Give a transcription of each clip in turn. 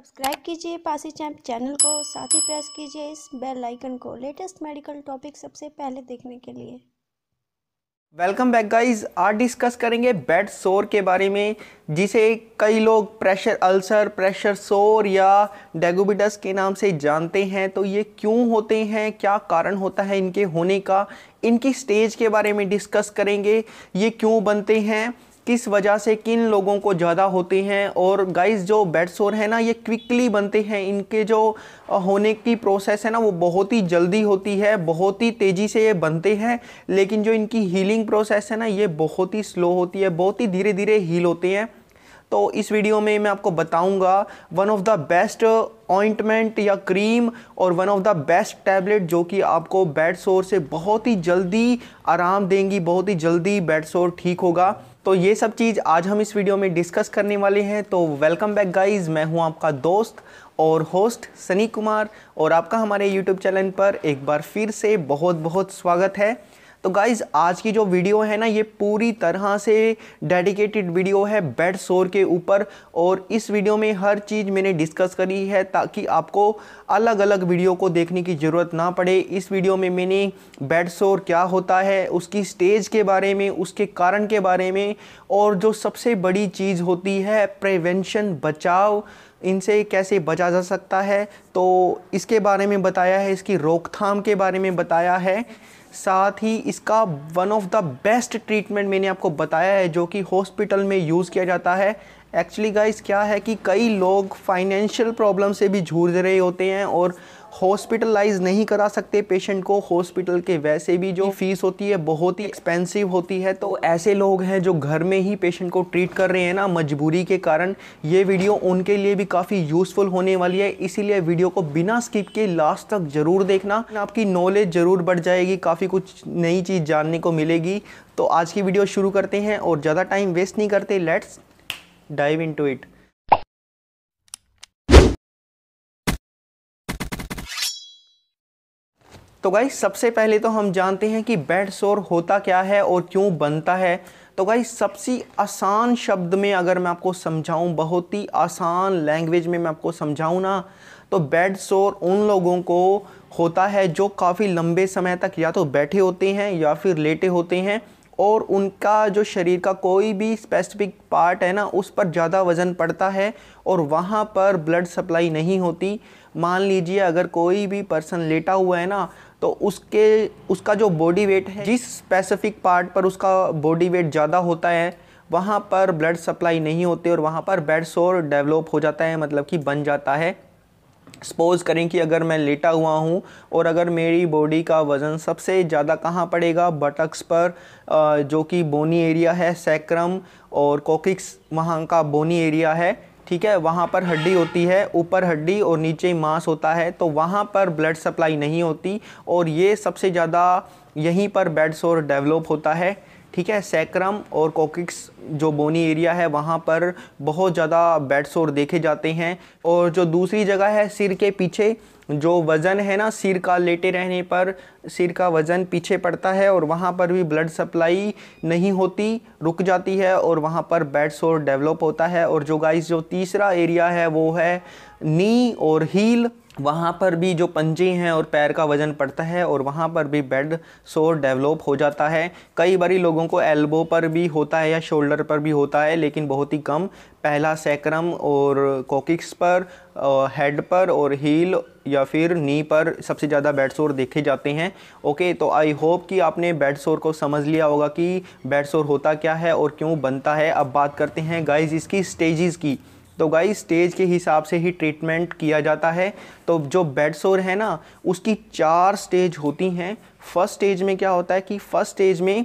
Subscribe कीजिए Pasi champ channel को साथ ही प्रेस कीजिए इस बेल आइकन को लेटेस्ट मेडिकल टॉपिक सबसे पहले देखने के लिए वेलकम बैक गाइस आज डिस्कस करेंगे बेड सोर के बारे में जिसे कई लोग प्रेशर अल्सर प्रेशर सोर या डेगोबिटस के नाम से जानते हैं तो ये क्यों होते हैं क्या कारण होता है इनके होने का इनकी स्टेज के बारे में डिस्कस करेंगे ये क्यों बनते हैं किस वजह से किन लोगों को ज़्यादा होते हैं और गाइस जो बेड सोर है ना ये क्विकली बनते हैं इनके जो होने की प्रोसेस है ना वो बहुत ही जल्दी होती है बहुत ही तेज़ी से ये बनते हैं लेकिन जो इनकी हीलिंग प्रोसेस है ना ये बहुत ही स्लो होती है बहुत ही धीरे धीरे हील होते हैं तो इस वीडियो में मैं आपको बताऊंगा one of the best ointment या क्रीम और one of the best tablet जो कि आपको बेड शोर से बहुत ही जल्दी आराम देंगी बहुत ही जल्दी बेड शोर ठीक होगा तो ये सब चीज़ आज हम इस वीडियो में डिस्कस करने वाले हैं तो वेलकम बैक गाइज मैं हूँ आपका दोस्त और होस्ट सनी कुमार और आपका हमारे यूट्यूब चैनल पर एक बार फिर से बहुत बहुत स्वागत है तो गाइज़ आज की जो वीडियो है ना ये पूरी तरह से डेडिकेटेड वीडियो है बेड सोर के ऊपर और इस वीडियो में हर चीज़ मैंने डिस्कस करी है ताकि आपको अलग अलग वीडियो को देखने की ज़रूरत ना पड़े इस वीडियो में मैंने बेड सोर क्या होता है उसकी स्टेज के बारे में उसके कारण के बारे में और जो सबसे बड़ी चीज़ होती है प्रिवेंशन बचाव इनसे कैसे बचा जा सकता है तो इसके बारे में बताया है इसकी रोकथाम के बारे में बताया है साथ ही इसका one of the best treatment मैंने आपको बताया है जो कि हॉस्पिटल में यूज़ किया जाता है एक्चुअली गाइस क्या है कि कई लोग फाइनेंशियल प्रॉब्लम से भी जूझ रहे होते हैं और हॉस्पिटलाइज नहीं करा सकते पेशेंट को हॉस्पिटल के वैसे भी जो फीस होती है बहुत ही एक्सपेंसिव होती है तो ऐसे लोग हैं जो घर में ही पेशेंट को ट्रीट कर रहे हैं ना मजबूरी के कारण ये वीडियो उनके लिए भी काफ़ी यूज़फुल होने वाली है इसीलिए वीडियो को बिना स्किप के लास्ट तक ज़रूर देखना आपकी नॉलेज ज़रूर बढ़ जाएगी काफ़ी कुछ नई चीज़ जानने को मिलेगी तो आज की वीडियो शुरू करते हैं और ज़्यादा टाइम वेस्ट नहीं करते let's dive in to it तो गाई सबसे पहले तो हम जानते हैं कि बेड सोर होता क्या है और क्यों बनता है तो गाई सबसे आसान शब्द में अगर मैं आपको समझाऊं बहुत ही आसान लैंग्वेज में मैं आपको समझाऊं ना तो बेड सोर उन लोगों को होता है जो काफ़ी लंबे समय तक या तो बैठे होते हैं या फिर लेटे होते हैं और उनका जो शरीर का कोई भी स्पेसिफिक पार्ट है ना उस पर ज़्यादा वज़न पड़ता है और वहाँ पर ब्लड सप्लाई नहीं होती मान लीजिए अगर कोई भी पर्सन लेटा हुआ है ना तो उसके उसका जो बॉडी वेट है जिस स्पेसिफिक पार्ट पर उसका बॉडी वेट ज़्यादा होता है वहाँ पर ब्लड सप्लाई नहीं होती और वहाँ पर बेड सोर डेवलप हो जाता है मतलब कि बन जाता है सपोज़ करें कि अगर मैं लेटा हुआ हूँ और अगर मेरी बॉडी का वज़न सबसे ज़्यादा कहाँ पड़ेगा बटक्स पर जो कि बोनी एरिया है सैक्रम और कोकिक्स वहाँ का बोनी एरिया है ठीक है वहाँ पर हड्डी होती है ऊपर हड्डी और नीचे मांस होता है तो वहाँ पर ब्लड सप्लाई नहीं होती और ये सबसे ज़्यादा यहीं पर बेड सोर डेवलप होता है ठीक है सैक्रम और कोकिक्स जो बोनी एरिया है वहाँ पर बहुत ज़्यादा बेड सोर देखे जाते हैं और जो दूसरी जगह है सिर के पीछे जो वज़न है ना सिर का लेटे रहने पर सिर का वज़न पीछे पड़ता है और वहाँ पर भी ब्लड सप्लाई नहीं होती रुक जाती है और वहाँ पर बेड सोर डेवलप होता है और जो गाइस जो तीसरा एरिया है वो है नी और हील वहाँ पर भी जो पंजे हैं और पैर का वज़न पड़ता है और वहाँ पर भी बेड सोर डेवलप हो जाता है कई बारी लोगों को एल्बो पर भी होता है या शोल्डर पर भी होता है लेकिन बहुत ही कम पहला सैक्रम और कोकिक्स पर हेड पर और हील या फिर नी पर सबसे ज़्यादा बेड सोर देखे जाते हैं ओके तो आई होप कि आपने बेड सोर को समझ लिया होगा कि बेड सोर होता क्या है और क्यों बनता है अब बात करते हैं गाइज इसकी स्टेजेस की तो गाई स्टेज के हिसाब से ही ट्रीटमेंट किया जाता है तो जो बेड सोर है ना उसकी चार स्टेज होती हैं फर्स्ट स्टेज में क्या होता है कि फर्स्ट स्टेज में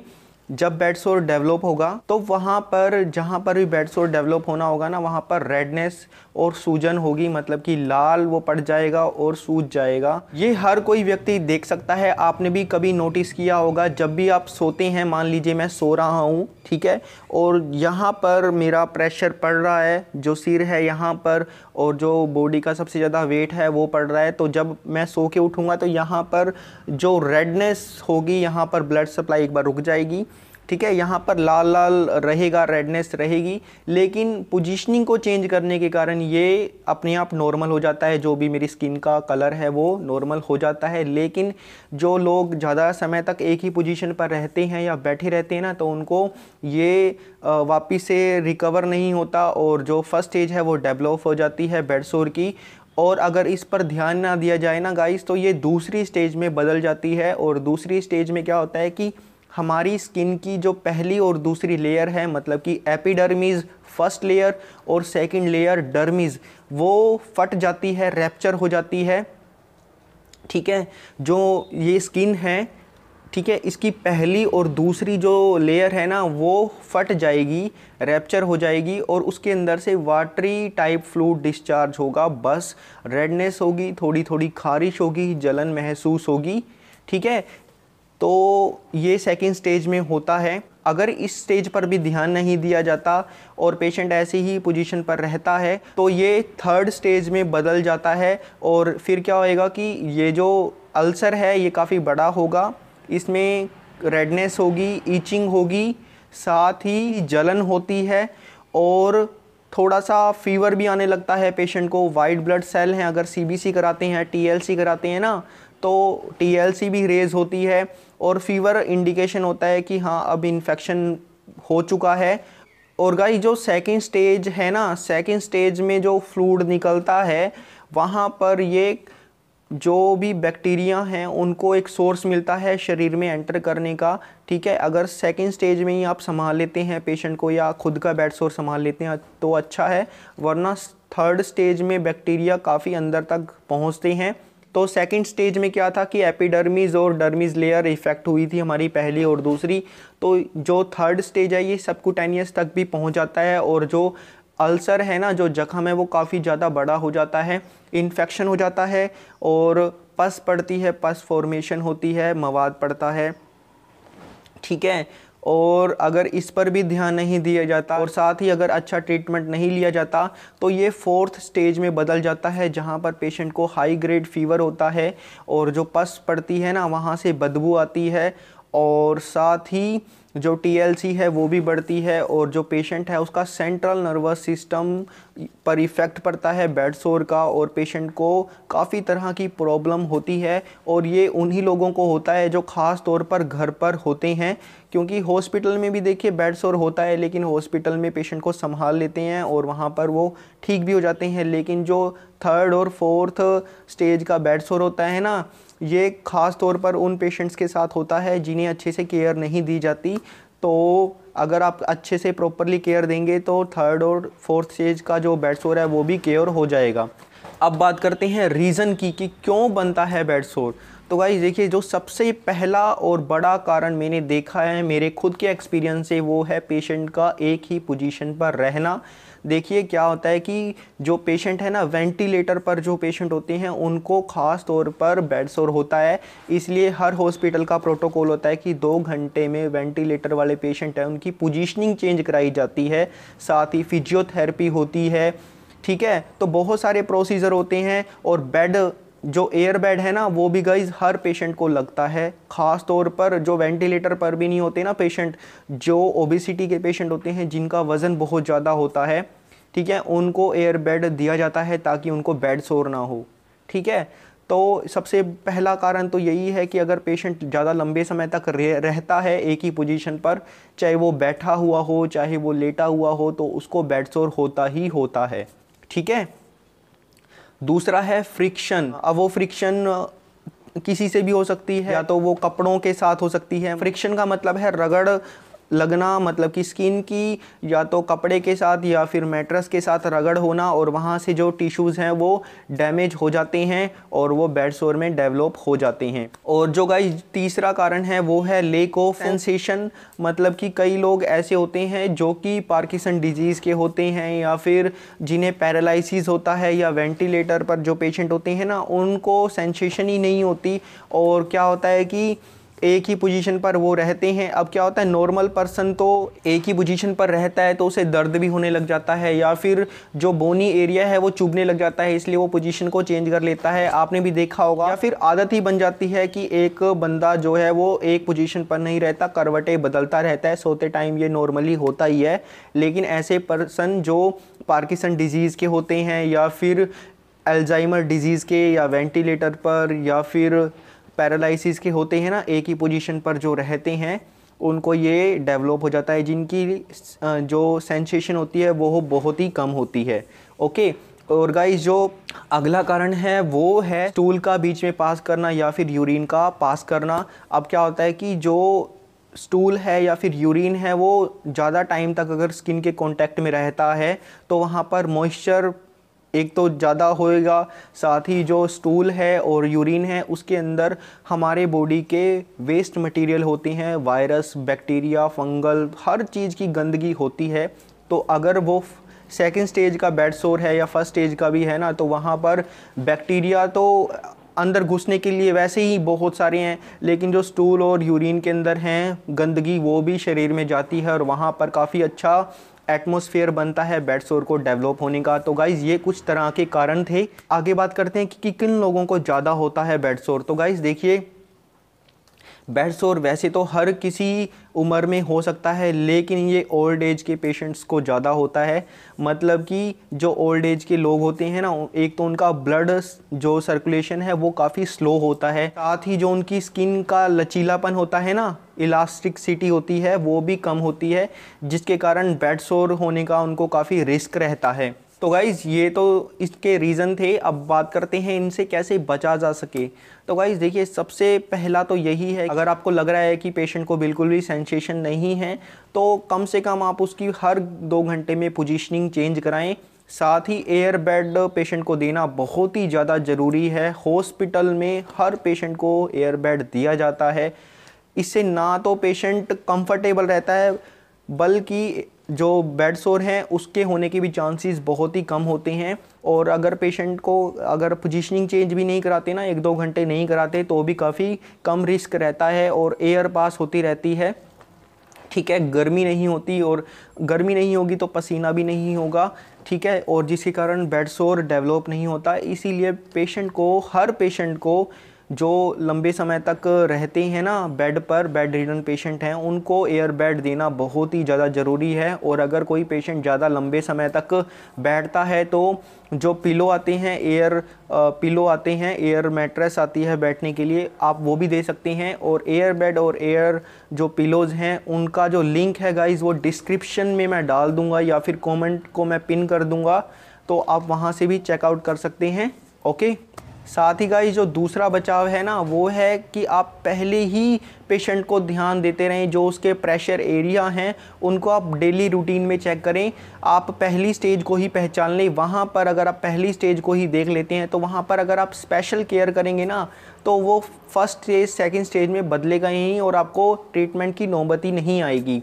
जब बेड सोर डेवलप होगा तो वहाँ पर जहाँ पर भी बेड सोर डेवलप होना होगा ना वहाँ पर रेडनेस और सूजन होगी मतलब कि लाल वो पड़ जाएगा और सूज जाएगा ये हर कोई व्यक्ति देख सकता है आपने भी कभी नोटिस किया होगा जब भी आप सोते हैं मान लीजिए मैं सो रहा हूँ ठीक है और यहाँ पर मेरा प्रेशर पड़ रहा है जो सिर है यहाँ पर और जो बॉडी का सबसे ज़्यादा वेट है वो पड़ रहा है तो जब मैं सो के उठूँगा तो यहाँ पर जो रेडनेस होगी यहाँ पर ब्लड सप्लाई एक बार रुक जाएगी ठीक है यहाँ पर लाल लाल रहेगा रेडनेस रहेगी लेकिन पोजिशनिंग को चेंज करने के कारण ये अपने आप नॉर्मल हो जाता है जो भी मेरी स्किन का कलर है वो नॉर्मल हो जाता है लेकिन जो लोग ज़्यादा समय तक एक ही पोजीशन पर रहते हैं या बैठे रहते हैं ना तो उनको ये वापस से रिकवर नहीं होता और जो फर्स्ट स्टेज है वो डेवलप हो जाती है बेडसोर की और अगर इस पर ध्यान ना दिया जाए ना गाइस तो ये दूसरी स्टेज में बदल जाती है और दूसरी स्टेज में क्या होता है कि हमारी स्किन की जो पहली और दूसरी लेयर है मतलब कि एपिडर्मीज फर्स्ट लेयर और सेकंड लेयर डर्मीज वो फट जाती है रैप्चर हो जाती है ठीक है जो ये स्किन है ठीक है इसकी पहली और दूसरी जो लेयर है ना वो फट जाएगी रैप्चर हो जाएगी और उसके अंदर से वाटरी टाइप फ्लू डिस्चार्ज होगा बस रेडनेस होगी थोड़ी थोड़ी खारिश होगी जलन महसूस होगी ठीक है तो ये सेकेंड स्टेज में होता है अगर इस स्टेज पर भी ध्यान नहीं दिया जाता और पेशेंट ऐसे ही पोजीशन पर रहता है तो ये थर्ड स्टेज में बदल जाता है और फिर क्या होएगा कि ये जो अल्सर है ये काफ़ी बड़ा होगा इसमें रेडनेस होगी ईचिंग होगी साथ ही जलन होती है और थोड़ा सा फीवर भी आने लगता है पेशेंट को वाइट ब्लड सेल हैं अगर सीबीसी कराते हैं टीएलसी कराते हैं ना तो टी भी रेज होती है और फीवर इंडिकेशन होता है कि हाँ अब इन्फेक्शन हो चुका है और गाई जो सेकेंड स्टेज है ना सेकेंड स्टेज में जो फ्लूड निकलता है वहाँ पर ये जो भी बैक्टीरिया हैं उनको एक सोर्स मिलता है शरीर में एंटर करने का ठीक है अगर सेकेंड स्टेज में ही आप संभाल लेते हैं पेशेंट को या खुद का बेड सोर्स संभाल लेते हैं तो अच्छा है वरना थर्ड स्टेज में बैक्टीरिया काफ़ी अंदर तक पहुँचते हैं तो सेकंड स्टेज में क्या था कि एपिडर्मिस और डर्मीज लेयर इफेक्ट हुई थी हमारी पहली और दूसरी तो जो थर्ड स्टेज है ये सबकुटेनियस तक भी पहुंच जाता है और जो अल्सर है ना जो जख्म है वो काफ़ी ज़्यादा बड़ा हो जाता है इन्फेक्शन हो जाता है और पस पड़ती है पस फॉर्मेशन होती है मवाद पड़ता है ठीक है और अगर इस पर भी ध्यान नहीं दिया जाता और साथ ही अगर अच्छा ट्रीटमेंट नहीं लिया जाता तो ये फोर्थ स्टेज में बदल जाता है जहाँ पर पेशेंट को हाई ग्रेड फीवर होता है और जो पस पड़ती है ना वहाँ से बदबू आती है और साथ ही जो टीएलसी है वो भी बढ़ती है और जो पेशेंट है उसका सेंट्रल नर्वस सिस्टम पर इफ़ेक्ट पड़ता है बेड शोर का और पेशेंट को काफ़ी तरह की प्रॉब्लम होती है और ये उन्हीं लोगों को होता है जो ख़ास तौर पर घर पर होते हैं क्योंकि हॉस्पिटल में भी देखिए बेड शोर होता है लेकिन हॉस्पिटल में पेशेंट को संभाल लेते हैं और वहाँ पर वो ठीक भी हो जाते हैं लेकिन जो थर्ड और फोर्थ स्टेज का बेड शोर होता है ना ये ख़ास तौर पर उन पेशेंट्स के साथ होता है जिन्हें अच्छे से केयर नहीं दी जाती तो अगर आप अच्छे से प्रॉपरली केयर देंगे तो थर्ड और फोर्थ स्टेज का जो बेड सोर है वो भी केयर हो जाएगा अब बात करते हैं रीज़न की कि क्यों बनता है बेड सोर तो भाई देखिए जो सबसे पहला और बड़ा कारण मैंने देखा है मेरे खुद के एक्सपीरियंस से वो है पेशेंट का एक ही पोजीशन पर रहना देखिए क्या होता है कि जो पेशेंट है ना वेंटिलेटर पर जो पेशेंट होते हैं उनको ख़ास तौर पर बेड शोर होता है इसलिए हर हॉस्पिटल का प्रोटोकॉल होता है कि दो घंटे में वेंटिलेटर वाले पेशेंट हैं उनकी पोजीशनिंग चेंज कराई जाती है साथ ही फिजियोथेरेपी होती है ठीक है तो बहुत सारे प्रोसीजर होते हैं और बेड जो एयर बेड है ना वो भी गाइज हर पेशेंट को लगता है ख़ास तौर पर जो वेंटिलेटर पर भी नहीं होते ना पेशेंट जो ओबिसिटी के पेशेंट होते हैं जिनका वज़न बहुत ज़्यादा होता है ठीक है उनको एयर बेड दिया जाता है ताकि उनको बेड शोर ना हो ठीक है तो सबसे पहला कारण तो यही है कि अगर पेशेंट ज़्यादा लंबे समय तक रहता है एक ही पोजीशन पर चाहे वो बैठा हुआ हो चाहे वो लेटा हुआ हो तो उसको बेड शोर होता ही होता है ठीक है दूसरा है फ्रिक्शन हाँ। अब वो फ्रिक्शन किसी से भी हो सकती है या तो वो कपड़ों के साथ हो सकती है फ्रिक्शन का मतलब है रगड़ लगना मतलब कि स्किन की या तो कपड़े के साथ या फिर मेट्रस के साथ रगड़ होना और वहाँ से जो टिश्यूज़ हैं वो डैमेज हो जाते हैं और वो बेड सोर में डेवलप हो जाते हैं और जो गाइस तीसरा कारण है वो है लेक ऑफ सेंसेशन मतलब कि कई लोग ऐसे होते हैं जो कि पार्किसन डिजीज़ के होते हैं या फिर जिन्हें पैरालसिस होता है या वेंटिलेटर पर जो पेशेंट होते हैं ना उनको सेंसेशन ही नहीं होती और क्या होता है कि एक ही पोजीशन पर वो रहते हैं अब क्या होता है नॉर्मल पर्सन तो एक ही पोजीशन पर रहता है तो उसे दर्द भी होने लग जाता है या फिर जो बोनी एरिया है वो चुभने लग जाता है इसलिए वो पोजीशन को चेंज कर लेता है आपने भी देखा होगा या फिर आदत ही बन जाती है कि एक बंदा जो है वो एक पोजीशन पर नहीं रहता करवटे बदलता रहता है सोते टाइम ये नॉर्मली होता ही है लेकिन ऐसे पर्सन जो पार्किसन डिजीज़ के होते हैं या फिर एल्जाइमर डिजीज़ के या वेंटिलेटर पर या फिर पैरालसिस के होते हैं ना एक ही पोजिशन पर जो रहते हैं उनको ये डेवलप हो जाता है जिनकी जो सेंसेशन होती है वो बहुत ही कम होती है ओके और गाइस जो अगला कारण है वो है स्टूल का बीच में पास करना या फिर यूरिन का पास करना अब क्या होता है कि जो स्टूल है या फिर यूरिन है वो ज़्यादा टाइम तक अगर स्किन के कांटेक्ट में रहता है तो वहाँ पर मॉइस्चर एक तो ज़्यादा होएगा साथ ही जो स्टूल है और यूरिन है उसके अंदर हमारे बॉडी के वेस्ट मटेरियल होती हैं वायरस बैक्टीरिया फंगल हर चीज़ की गंदगी होती है तो अगर वो सेकेंड स्टेज का बेड सोर है या फर्स्ट स्टेज का भी है ना तो वहाँ पर बैक्टीरिया तो अंदर घुसने के लिए वैसे ही बहुत सारे हैं लेकिन जो स्टूल और यूरिन के अंदर हैं गंदगी वो भी शरीर में जाती है और वहाँ पर काफ़ी अच्छा एटमोसफियर बनता है बेड सोर को डेवलप होने का तो गाइज़ ये कुछ तरह के कारण थे आगे बात करते हैं कि, कि किन लोगों को ज़्यादा होता है बेड सोर तो गाइज़ देखिए बेड शोर वैसे तो हर किसी उम्र में हो सकता है लेकिन ये ओल्ड एज के पेशेंट्स को ज़्यादा होता है मतलब कि जो ओल्ड एज के लोग होते हैं ना एक तो उनका ब्लड जो सर्कुलेशन है वो काफ़ी स्लो होता है साथ ही जो उनकी स्किन का लचीलापन होता है ना इलास्टिकसिटी होती है वो भी कम होती है जिसके कारण बेड शोर होने का उनको काफ़ी रिस्क रहता है तो गाइज़ ये तो इसके रीज़न थे अब बात करते हैं इनसे कैसे बचा जा सके तो गाइज़ देखिए सबसे पहला तो यही है अगर आपको लग रहा है कि पेशेंट को बिल्कुल भी सेंसेशन नहीं है तो कम से कम आप उसकी हर दो घंटे में पोजिशनिंग चेंज कराएँ साथ ही एयर बेड पेशेंट को देना बहुत ही ज़्यादा ज़रूरी है हॉस्पिटल में हर पेशेंट को एयर बेड दिया जाता है इससे ना तो पेशेंट कंफर्टेबल रहता है बल्कि जो बेड सोर हैं उसके होने के भी चांसेस बहुत ही कम होते हैं और अगर पेशेंट को अगर पोजीशनिंग चेंज भी नहीं कराते ना एक दो घंटे नहीं कराते तो भी काफ़ी कम रिस्क रहता है और एयर पास होती रहती है ठीक है गर्मी नहीं होती और गर्मी नहीं होगी तो पसीना भी नहीं होगा ठीक है और जिसके कारण बेड सोर डेवलप नहीं होता इसीलिए पेशेंट को हर पेशेंट को जो लंबे समय तक रहते हैं ना बेड पर बेड रिडन पेशेंट हैं उनको एयर बेड देना बहुत ही ज़्यादा ज़रूरी है और अगर कोई पेशेंट ज़्यादा लंबे समय तक बैठता है तो जो पिलो आते हैं एयर पिलो आते हैं एयर मैट्रेस आती है बैठने के लिए आप वो भी दे सकते हैं और एयर बेड और एयर जो पिलोज़ हैं उनका जो लिंक है गाइज़ वो डिस्क्रिप्शन में मैं डाल दूँगा या फिर कॉमेंट को मैं पिन कर दूँगा तो आप वहाँ से भी चेकआउट कर सकते हैं ओके साथ ही गाइस जो दूसरा बचाव है ना वो है कि आप पहले ही पेशेंट को ध्यान देते रहें जो उसके प्रेशर एरिया हैं उनको आप डेली रूटीन में चेक करें आप पहली स्टेज को ही पहचान लें वहाँ पर अगर आप पहली स्टेज को ही देख लेते हैं तो वहाँ पर अगर आप स्पेशल केयर करेंगे ना तो वो फर्स्ट स्टेज सेकेंड स्टेज में बदलेगा ही और आपको ट्रीटमेंट की नौबती नहीं आएगी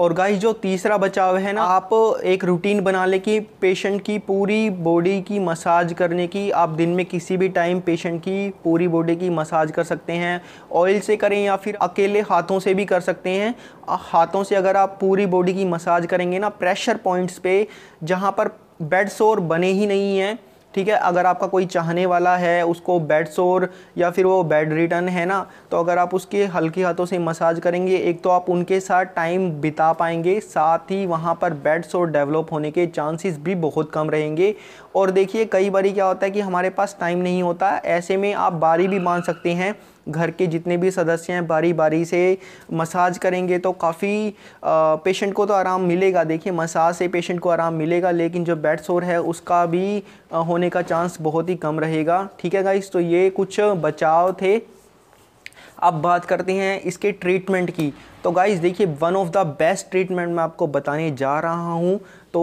और गाइस जो तीसरा बचाव है ना आप एक रूटीन बना लें कि पेशेंट की पूरी बॉडी की मसाज करने की आप दिन में किसी भी टाइम पेशेंट की पूरी बॉडी की मसाज कर सकते हैं ऑयल से करें या फिर अकेले हाथों से भी कर सकते हैं हाथों से अगर आप पूरी बॉडी की मसाज करेंगे ना प्रेशर पॉइंट्स पे जहाँ पर बेड सोर बने ही नहीं हैं ठीक है अगर आपका कोई चाहने वाला है उसको बेड शोर या फिर वो बेड रिटर्न है ना तो अगर आप उसके हल्के हाथों से मसाज करेंगे एक तो आप उनके साथ टाइम बिता पाएंगे साथ ही वहाँ पर बेड शोर डेवलप होने के चांसेस भी बहुत कम रहेंगे और देखिए कई बारी क्या होता है कि हमारे पास टाइम नहीं होता ऐसे में आप बारी भी बांध सकते हैं घर के जितने भी सदस्य हैं बारी बारी से मसाज करेंगे तो काफ़ी पेशेंट को तो आराम मिलेगा देखिए मसाज से पेशेंट को आराम मिलेगा लेकिन जो बेड शोर है उसका भी होने का चांस बहुत ही कम रहेगा ठीक है गाइस तो ये कुछ बचाव थे अब बात करते हैं इसके ट्रीटमेंट की तो गाइज़ देखिए one of the best treatment मैं आपको बताने जा रहा हूँ तो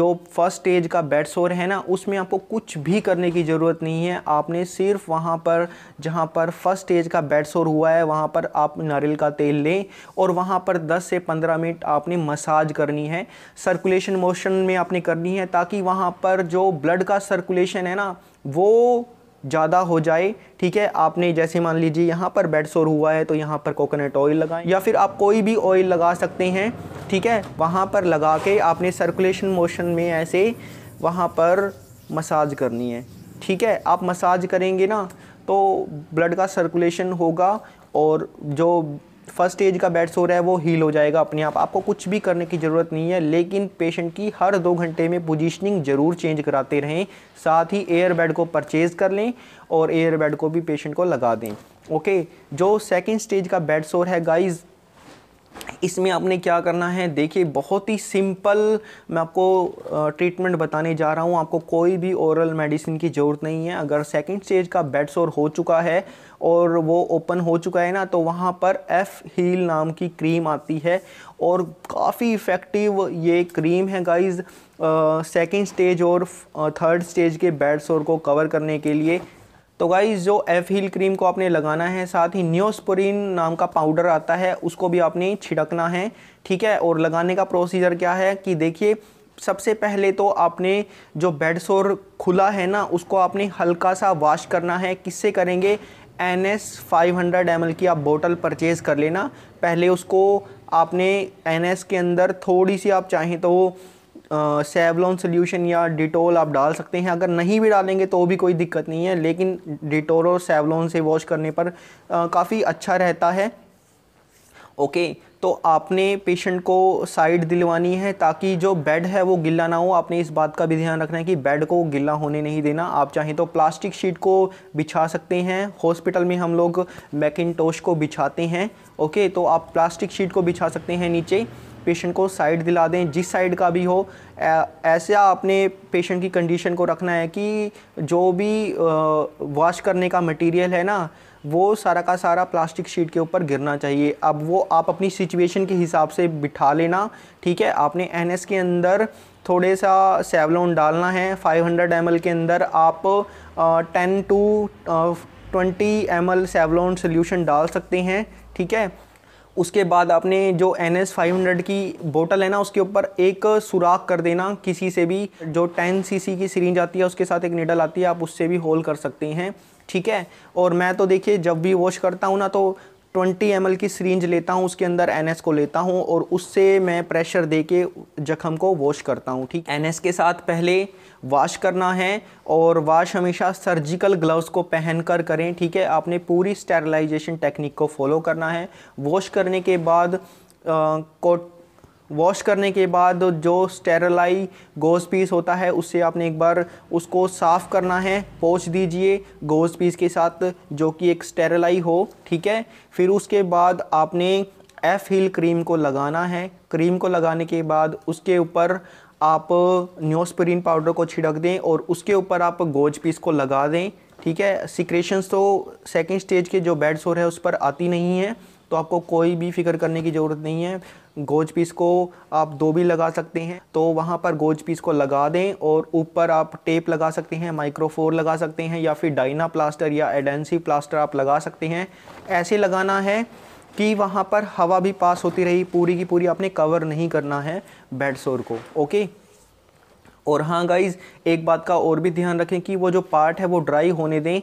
जो फर्स्ट स्टेज का बेड सोर है ना उसमें आपको कुछ भी करने की ज़रूरत नहीं है आपने सिर्फ वहाँ पर जहाँ पर फर्स्ट स्टेज का बेड सोर हुआ है वहाँ पर आप नारियल का तेल लें और वहाँ पर 10 से 15 मिनट आपने मसाज करनी है सर्कुलेशन मोशन में आपने करनी है ताकि वहाँ पर जो ब्लड का सर्कुलेशन है ना वो ज़्यादा हो जाए ठीक है आपने जैसे मान लीजिए यहाँ पर बेड शोर हुआ है तो यहाँ पर कोकोनट ऑयल लगाएं या फिर आप कोई भी ऑयल लगा सकते हैं ठीक है वहाँ पर लगा के आपने सर्कुलेशन मोशन में ऐसे वहाँ पर मसाज करनी है ठीक है आप मसाज करेंगे ना तो ब्लड का सर्कुलेशन होगा और जो फर्स्ट एज का बेड हो रहा है वो हील हो जाएगा अपने आप आपको कुछ भी करने की ज़रूरत नहीं है लेकिन पेशेंट की हर दो घंटे में पोजीशनिंग ज़रूर चेंज कराते रहें साथ ही एयर बेड को परचेज़ कर लें और एयर बेड को भी पेशेंट को लगा दें ओके जो सेकेंड स्टेज का बेड सोर है गाइज़ इसमें आपने क्या करना है देखिए बहुत ही सिंपल मैं आपको ट्रीटमेंट बताने जा रहा हूँ आपको कोई भी ओरल मेडिसिन की ज़रूरत नहीं है अगर सेकंड स्टेज का बेड सोर हो चुका है और वो ओपन हो चुका है ना तो वहाँ पर एफ़ हील नाम की क्रीम आती है और काफ़ी इफ़ेक्टिव ये क्रीम है गाइज़ सेकेंड स्टेज और थर्ड स्टेज के बेड सोर को कवर करने के लिए तो गाइज़ जो एफ़ हील क्रीम को आपने लगाना है साथ ही न्योस्पोरिन नाम का पाउडर आता है उसको भी आपने छिड़कना है ठीक है और लगाने का प्रोसीजर क्या है कि देखिए सबसे पहले तो आपने जो बेड सोर खुला है ना उसको आपने हल्का सा वॉश करना है किससे करेंगे N S five hundred M L की आप बोतल परचेज़ कर लेना पहले उसको आपने एन एस के अंदर थोड़ी सी आप चाहें तो सेवलॉन सोल्यूशन या डिटोल आप डाल सकते हैं अगर नहीं भी डालेंगे तो भी कोई दिक्कत नहीं है लेकिन डिटोल और सेवलॉन से वॉश करने पर काफ़ी अच्छा रहता है ओके तो आपने पेशेंट को साइड दिलवानी है ताकि जो बेड है वो गिला ना हो आपने इस बात का भी ध्यान रखना है कि बेड को गिल्ला होने नहीं देना आप चाहें तो प्लास्टिक शीट को बिछा सकते हैं हॉस्पिटल में हम लोग मैकिनटोश को बिछाते हैं ओके तो आप प्लास्टिक शीट को बिछा सकते हैं नीचे पेशेंट को साइड दिला दें जिस साइड का भी हो ऐसा आपने पेशेंट की कंडीशन को रखना है कि जो भी वॉश करने का मटेरियल है ना वो सारा का सारा प्लास्टिक शीट के ऊपर गिरना चाहिए अब वो आप अपनी सिचुएशन के हिसाब से बिठा लेना ठीक है आपने एन के अंदर थोड़े सा सेवलोन डालना है 500 हंड्रेड के अंदर आप ten to twenty M L Savlon solution डाल सकते हैं ठीक है उसके बाद आपने जो एन एस फाइव हंड्रेड की बोतल है ना उसके ऊपर एक सुराख कर देना किसी से भी जो टेन सी सी की सीरीज आती है उसके साथ एक निडल आती है आप उससे भी होल कर सकते हैं ठीक है और मैं तो देखिए जब भी वॉश करता हूँ ना तो 20 एम की सीरेंज लेता हूँ उसके अंदर एन को लेता हूँ और उससे मैं प्रेशर दे के जख्म को वॉश करता हूँ ठीक एन के साथ पहले वॉश करना है और वॉश हमेशा सर्जिकल ग्लव्स को पहन कर करें ठीक है आपने पूरी स्टेरलाइजेशन टेक्निक को फॉलो करना है वॉश करने के बाद को वॉश करने के बाद जो स्टेरलाई गोज पीस होता है उससे आपने एक बार उसको साफ़ करना है पोछ दीजिए गोज पीस के साथ जो कि एक स्टेरलाई हो ठीक है फिर उसके बाद आपने एफ़ हिल क्रीम को लगाना है क्रीम को लगाने के बाद उसके ऊपर आप न्योस्परिन पाउडर को छिड़क दें और उसके ऊपर आप गोज पीस को लगा दें ठीक है सिक्रेशंस तो सेकेंड स्टेज के जो बेड सोर है उस पर आती नहीं है तो आपको कोई भी फिक्र करने की ज़रूरत नहीं है गोज पीस को आप दो भी लगा सकते हैं तो वहाँ पर गोज पीस को लगा दें और ऊपर आप टेप लगा सकते हैं माइक्रोफोर लगा सकते हैं या फिर डाइना प्लास्टर या एडेंसी प्लास्टर आप लगा सकते हैं ऐसे लगाना है कि वहाँ पर हवा भी पास होती रही पूरी की पूरी आपने कवर नहीं करना है बेडसोर को ओके और हाँ गाइज़ एक बात का और भी ध्यान रखें कि वो जो पार्ट है वो ड्राई होने दें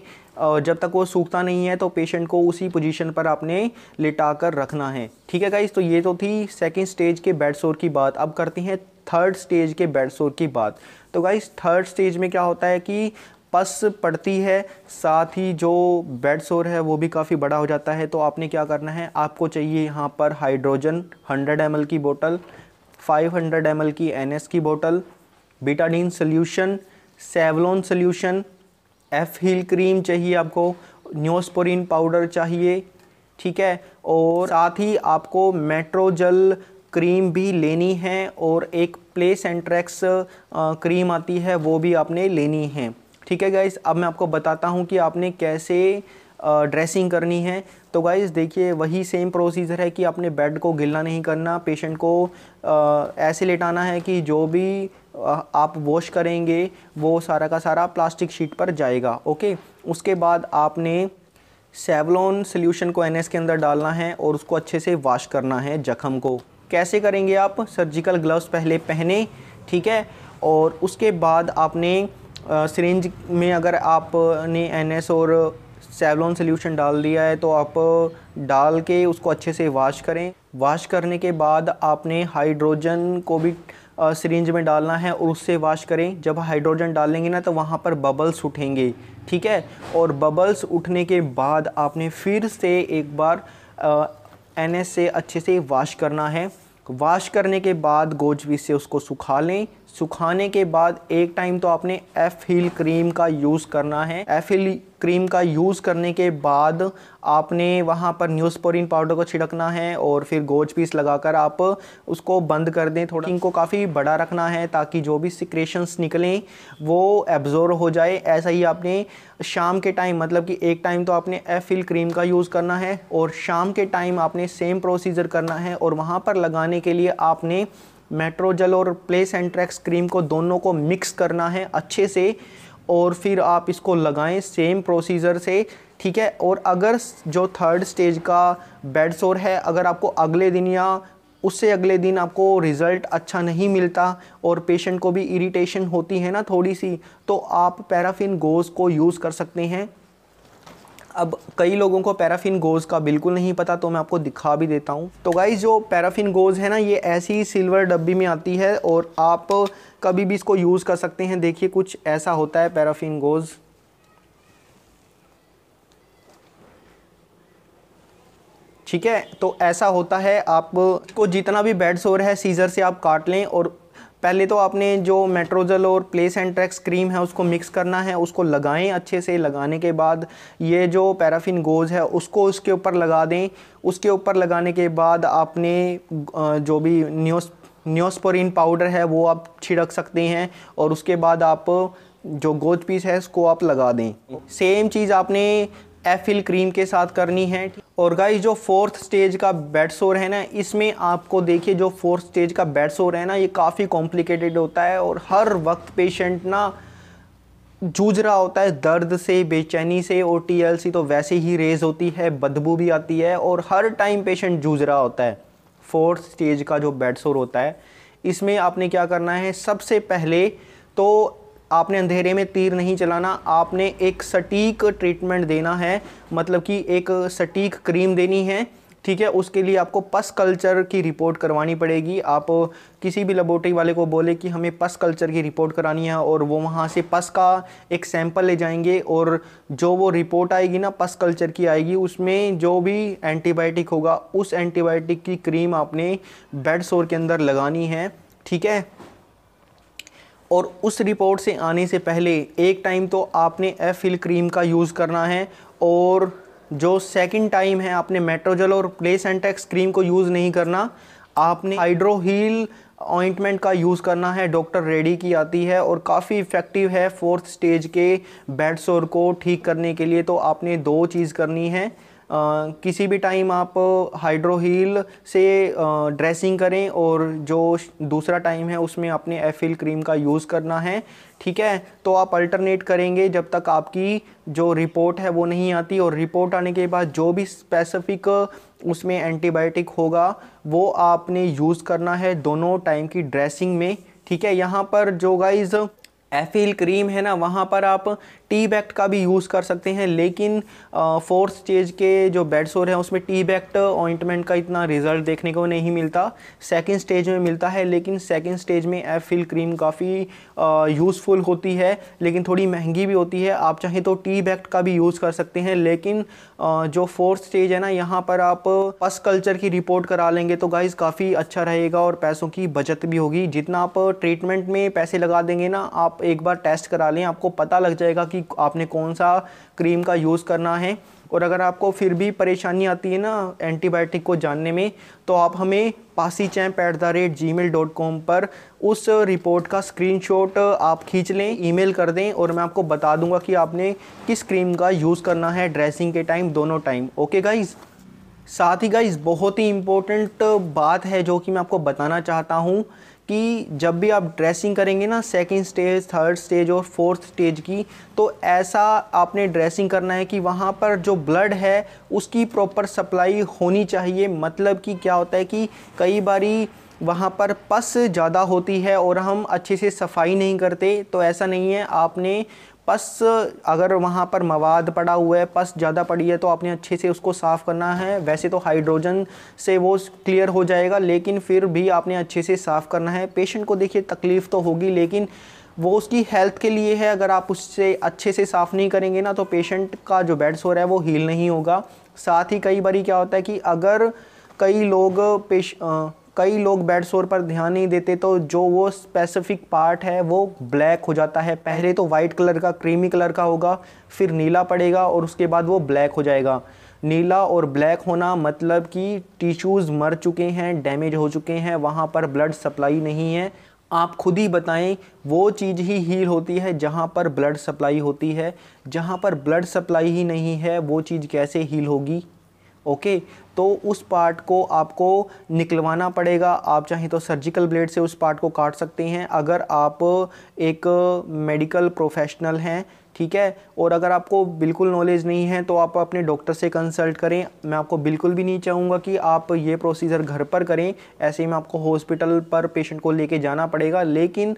जब तक वो सूखता नहीं है तो पेशेंट को उसी पोजीशन पर आपने लिटा कर रखना है ठीक है गाइज़ तो ये तो थी सेकंड स्टेज के बेड सोर की बात अब करते हैं थर्ड स्टेज के बेड सोर की बात तो गाइज़ थर्ड स्टेज में क्या होता है कि पस पड़ती है साथ ही जो बेड सोर है वो भी काफ़ी बड़ा हो जाता है तो आपने क्या करना है आपको चाहिए यहाँ पर हाइड्रोजन हंड्रेड एम की बोटल 500 एम की एन की बोतल Betadine solution Savlon solution F heal cream चाहिए आपको न्योस्पोरिन पाउडर चाहिए ठीक है और साथ ही आपको मेट्रोजल क्रीम भी लेनी है और एक प्लेस एंट्रैक्स क्रीम आती है वो भी आपने लेनी है ठीक है गाइज अब मैं आपको बताता हूँ कि आपने कैसे ड्रेसिंग करनी है तो गाइज देखिए वही सेम प्रोसीजर है कि आपने बेड को गिलना नहीं करना पेशेंट को आ, ऐसे लेटाना है कि जो भी आप वॉश करेंगे वो सारा का सारा प्लास्टिक शीट पर जाएगा ओके उसके बाद आपने सेवलॉन सोल्यूशन को एनएस के अंदर डालना है और उसको अच्छे से वॉश करना है जख्म को कैसे करेंगे आप सर्जिकल ग्लव्स पहले पहने ठीक है और उसके बाद आपने सिरिंज में अगर आपने एनएस और सेवलॉन सोल्यूशन डाल दिया है तो आप डाल के उसको अच्छे से वाश करें वाश करने के बाद आपने हाइड्रोजन को भी सरेंज में डालना है और उससे वाश करें जब हाइड्रोजन डालेंगे ना तो वहाँ पर बबल्स उठेंगे ठीक है और बबल्स उठने के बाद आपने फिर से एक बार एन से अच्छे से वाश करना है वाश करने के बाद गोजवी से उसको सुखा लें सुखाने के बाद एक टाइम तो आपने एफ हील क्रीम का यूज़ करना है एफ हील क्रीम का यूज़ करने के बाद आपने वहाँ पर न्यूसपोरिन पाउडर को छिड़कना है और फिर गोज पीस लगाकर आप उसको बंद कर दें थोड़ा इनको काफ़ी बड़ा रखना है ताकि जो भी सिक्रेशंस निकलें वो एब्जॉर्व हो जाए ऐसा ही आपने शाम के टाइम मतलब कि एक टाइम तो आपने एफिल क्रीम का यूज़ करना है और शाम के टाइम आपने सेम प्रोसीजर करना है और वहाँ पर लगाने के लिए आपने मेट्रोजल और प्लेस एंट्रैक्स क्रीम को दोनों को मिक्स करना है अच्छे से और फिर आप इसको लगाएं सेम प्रोसीजर से ठीक है और अगर जो थर्ड स्टेज का बेड सोर है अगर आपको अगले दिन या उससे अगले दिन आपको रिज़ल्ट अच्छा नहीं मिलता और पेशेंट को भी इरिटेशन होती है ना थोड़ी सी तो आप पैराफिन गोज़ को यूज़ कर सकते हैं अब कई लोगों को पैराफिन गोज़ का बिल्कुल नहीं पता तो मैं आपको दिखा भी देता हूँ तो गाइज़ जो पैराफिन गोज़ है ना ये ऐसी सिल्वर डब्बी में आती है और आप कभी भी इसको यूज़ कर सकते हैं देखिए कुछ ऐसा होता है पैराफिन गोज़ ठीक है तो ऐसा होता है आप को जितना भी बेड सोर है सीज़र से आप काट लें और पहले तो आपने जो मेट्रोजल और प्लेस एंड ट्रैक्स क्रीम है उसको मिक्स करना है उसको लगाएं अच्छे से लगाने के बाद ये जो पैराफिन गोज है उसको उसके ऊपर लगा दें उसके ऊपर लगाने के बाद आपने जो भी न्योस न्योस्पोरिन पाउडर है वो आप छिड़क सकते हैं और उसके बाद आप जो गोद पीस है उसको आप लगा दें सेम चीज़ आपने एफिल क्रीम के साथ करनी है और गाइस जो फोर्थ स्टेज का बेड शोर है ना इसमें आपको देखिए जो फोर्थ स्टेज का बेड शोर है ना ये काफ़ी कॉम्प्लिकेटेड होता है और हर वक्त पेशेंट ना जूझ रहा होता है दर्द से बेचैनी से और टी तो वैसे ही रेज होती है बदबू भी आती है और हर टाइम पेशेंट जूझ रहा होता है फोर्थ स्टेज का जो बेड शोर होता है इसमें आपने क्या करना है सबसे पहले तो आपने अंधेरे में तीर नहीं चलाना आपने एक सटीक ट्रीटमेंट देना है मतलब कि एक सटीक क्रीम देनी है ठीक है उसके लिए आपको पस कल्चर की रिपोर्ट करवानी पड़ेगी आप किसी भी लेबोरेटरी वाले को बोले कि हमें पस कल्चर की रिपोर्ट करानी है और वो वहाँ से पस का एक सैंपल ले जाएंगे और जो वो रिपोर्ट आएगी ना पस कल्चर की आएगी उसमें जो भी एंटीबायोटिक होगा उस एंटीबायोटिक की क्रीम आपने बेड सोर के अंदर लगानी है ठीक है और उस रिपोर्ट से आने से पहले एक टाइम तो आपने एफ क्रीम का यूज़ करना है और जो सेकंड टाइम है आपने मेट्रोजल और प्लेस एंटेक्स क्रीम को यूज़ नहीं करना आपने हाइड्रोहील ऑइंटमेंट का यूज़ करना है डॉक्टर रेडी की आती है और काफ़ी इफ़ेक्टिव है फोर्थ स्टेज के बेड शोर को ठीक करने के लिए तो आपने दो चीज़ करनी है किसी भी टाइम आप हाइड्रोहील से ड्रेसिंग करें और जो दूसरा टाइम है उसमें अपने एफिल क्रीम का यूज़ करना है ठीक है तो आप अल्टरनेट करेंगे जब तक आपकी जो रिपोर्ट है वो नहीं आती और रिपोर्ट आने के बाद जो भी स्पेसिफिक उसमें एंटीबायोटिक होगा वो आपने यूज़ करना है दोनों टाइम की ड्रेसिंग में ठीक है यहाँ पर जो गाइज़ एफिल क्रीम है ना वहाँ पर आप टी बैक्ट का भी यूज़ कर सकते हैं लेकिन फोर्थ स्टेज के जो बेड सोर हैं उसमें टी बैक्ट ऑइंटमेंट का इतना रिजल्ट देखने को नहीं मिलता सेकेंड स्टेज में मिलता है लेकिन सेकेंड स्टेज में एफिल क्रीम काफ़ी यूज़फुल होती है लेकिन थोड़ी महंगी भी होती है आप चाहें तो टी बैक्ट का भी यूज़ कर सकते हैं लेकिन आ, जो फोर्थ स्टेज है ना यहाँ पर आप पस कल्चर की रिपोर्ट करा लेंगे तो गाइज़ काफ़ी अच्छा रहेगा और पैसों की बचत भी होगी जितना आप ट्रीटमेंट में पैसे लगा देंगे ना आप एक बार टेस्ट करा लें आपको पता लग जाएगा कि आपने कौन सा क्रीम का यूज़ करना है और अगर आपको फिर भी परेशानी आती है ना एंटीबायोटिक को जानने में तो आप हमें पासी चैम्प at the rate G mail dot com पर उस रिपोर्ट का स्क्रीन शॉट आप खींच लें ईमेल कर दें और मैं आपको बता दूंगा कि आपने किस क्रीम का यूज़ करना है ड्रेसिंग के टाइम दोनों टाइम ओके गाइज़ साथ ही गाइज़ बहुत ही इम्पोर्टेंट बात है जो कि मैं आपको बताना चाहता हूँ कि जब भी आप ड्रेसिंग करेंगे ना सेकंड स्टेज थर्ड स्टेज और फोर्थ स्टेज की तो ऐसा आपने ड्रेसिंग करना है कि वहाँ पर जो ब्लड है उसकी प्रॉपर सप्लाई होनी चाहिए मतलब कि क्या होता है कि कई बारी वहाँ पर पस ज़्यादा होती है और हम अच्छे से सफाई नहीं करते तो ऐसा नहीं है आपने पस अगर वहाँ पर मवाद पड़ा हुआ है पस ज़्यादा पड़ी है तो आपने अच्छे से उसको साफ़ करना है वैसे तो हाइड्रोजन से वो क्लियर हो जाएगा लेकिन फिर भी आपने अच्छे से साफ़ करना है पेशेंट को देखिए तकलीफ़ तो होगी लेकिन वो उसकी हेल्थ के लिए है अगर आप उससे अच्छे से साफ़ नहीं करेंगे ना तो पेशेंट का जो बेड सोर रहा है वो हील नहीं होगा साथ ही कई बार क्या होता है कि अगर कई लोग पेश आ, कई लोग बेड शोर पर ध्यान नहीं देते तो जो वो स्पेसिफिक पार्ट है वो ब्लैक हो जाता है पहले तो वाइट कलर का क्रीमी कलर का होगा फिर नीला पड़ेगा और उसके बाद वो ब्लैक हो जाएगा नीला और ब्लैक होना मतलब कि टिश्यूज़ मर चुके हैं डैमेज हो चुके हैं वहाँ पर ब्लड सप्लाई नहीं है आप खुद ही बताएं वो चीज़ ही हील होती है जहाँ पर ब्लड सप्लाई होती है जहाँ पर ब्लड सप्लाई ही नहीं है वो चीज़ कैसे हील होगी ओके तो उस पार्ट को आपको निकलवाना पड़ेगा आप चाहें तो सर्जिकल ब्लेड से उस पार्ट को काट सकते हैं अगर आप एक मेडिकल प्रोफेशनल हैं ठीक है और अगर आपको बिल्कुल नॉलेज नहीं है तो आप अपने डॉक्टर से कंसल्ट करें मैं आपको बिल्कुल भी नहीं चाहूँगा कि आप ये प्रोसीजर घर पर करें ऐसे में आपको हॉस्पिटल पर पेशेंट को लेके जाना पड़ेगा लेकिन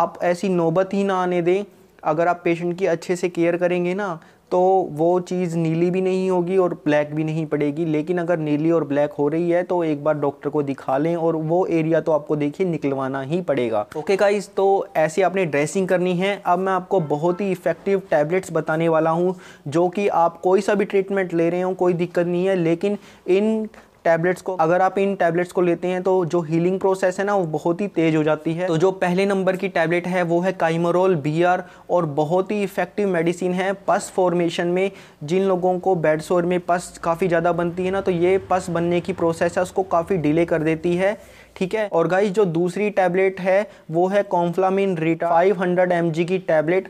आप ऐसी नौबत ही ना आने दें अगर आप पेशेंट की अच्छे से केयर करेंगे ना तो वो चीज़ नीली भी नहीं होगी और ब्लैक भी नहीं पड़ेगी लेकिन अगर नीली और ब्लैक हो रही है तो एक बार डॉक्टर को दिखा लें और वो एरिया तो आपको देखिए निकलवाना ही पड़ेगा ओके गाइज तो ऐसे आपने ड्रेसिंग करनी है अब मैं आपको बहुत ही इफेक्टिव टैबलेट्स बताने वाला हूँ जो कि आप कोई सा भी ट्रीटमेंट ले रहे हो कोई दिक्कत नहीं है लेकिन इन टैबलेट्स को अगर आप इन टैबलेट्स को लेते हैं तो जो हीलिंग प्रोसेस है ना वो बहुत ही तेज हो जाती है तो जो पहले नंबर की टैबलेट है वो है काइमरोल बी और बहुत ही इफेक्टिव मेडिसिन है पस फॉर्मेशन में जिन लोगों को बेड सोर में पस काफ़ी ज़्यादा बनती है ना तो ये पस बनने की प्रोसेस है उसको काफ़ी डिले कर देती है ठीक है और गाइस जो दूसरी टैबलेट है वो है कॉम्फ्लामिन रीटा 500 हंड्रेड की टैबलेट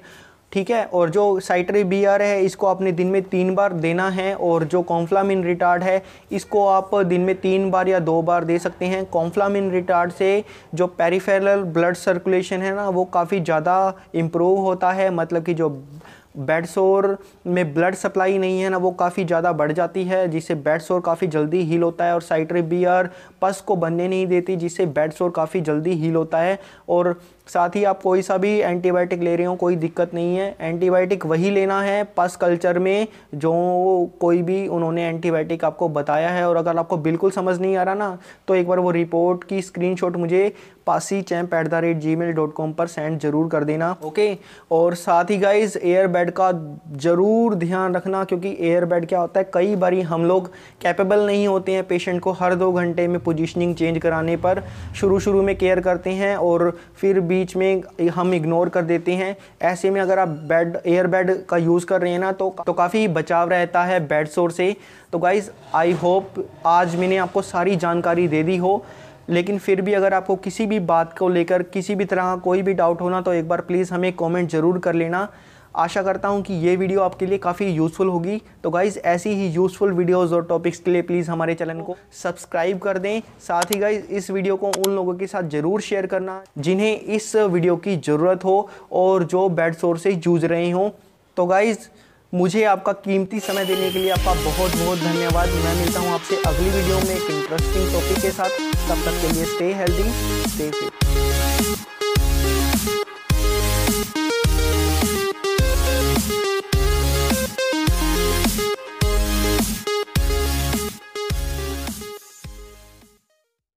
ठीक है और जो साइट्रे बी आर है इसको आपने दिन में तीन बार देना है और जो कॉम्फ्लामिन रिटार्ड है इसको आप दिन में तीन बार या दो बार दे सकते हैं कॉम्फ्लामिन रिटार्ड से जो पेरीफेरल ब्लड सर्कुलेशन है ना वो काफ़ी ज़्यादा इम्प्रूव होता है मतलब कि जो बेड सोर में ब्लड सप्लाई नहीं है ना वो काफ़ी ज़्यादा बढ़ जाती है जिससे बेड सोर काफ़ी जल्दी हील होता है और साइट्रे बी आर पस को बनने नहीं देती जिससे बेड सोर काफ़ी जल्दी हील होता है और साथ ही आप कोई सा भी एंटीबायोटिक ले रहे हो कोई दिक्कत नहीं है एंटीबायोटिक वही लेना है पस कल्चर में जो कोई भी उन्होंने एंटीबायोटिक आपको बताया है और अगर आपको बिल्कुल समझ नहीं आ रहा ना तो एक बार वो रिपोर्ट की स्क्रीनशॉट मुझे पासी चैम्प at the rate G mail dot com पर सेंड जरूर कर देना ओके और साथ ही गाइज एयर बेड का ज़रूर ध्यान रखना क्योंकि एयर बेड क्या होता है कई बार हम लोग कैपेबल नहीं होते हैं पेशेंट को हर दो घंटे में पोजिशनिंग चेंज कराने पर शुरू शुरू में केयर करते हैं और फिर भी बीच में हम इग्नोर कर देते हैं ऐसे में अगर आप बेड एयर बेड का यूज़ कर रहे हैं ना तो, तो काफ़ी बचाव रहता है बेड शोर से तो गाइज़ आई होप आज मैंने आपको सारी जानकारी दे दी हो लेकिन फिर भी अगर आपको किसी भी बात को लेकर किसी भी तरह का कोई भी डाउट होना तो एक बार प्लीज़ हमें कमेंट ज़रूर कर लेना आशा करता हूँ कि ये वीडियो आपके लिए काफ़ी यूज़फुल होगी तो गाइज़ ऐसी ही यूज़फुल वीडियोस और टॉपिक्स के लिए प्लीज़ हमारे चैनल को सब्सक्राइब कर दें साथ ही गाइज़ इस वीडियो को उन लोगों के साथ ज़रूर शेयर करना जिन्हें इस वीडियो की ज़रूरत हो और जो बैड सोर्सेज से जूझ रहे हों तो गाइज़ मुझे आपका कीमती समय देने के लिए आपका बहुत बहुत धन्यवाद मैं मिलता हूँ आपसे अगली वीडियो में एक इंटरेस्टिंग टॉपिक के साथ तब तक के लिए स्टे हेल्दी स्टे फिट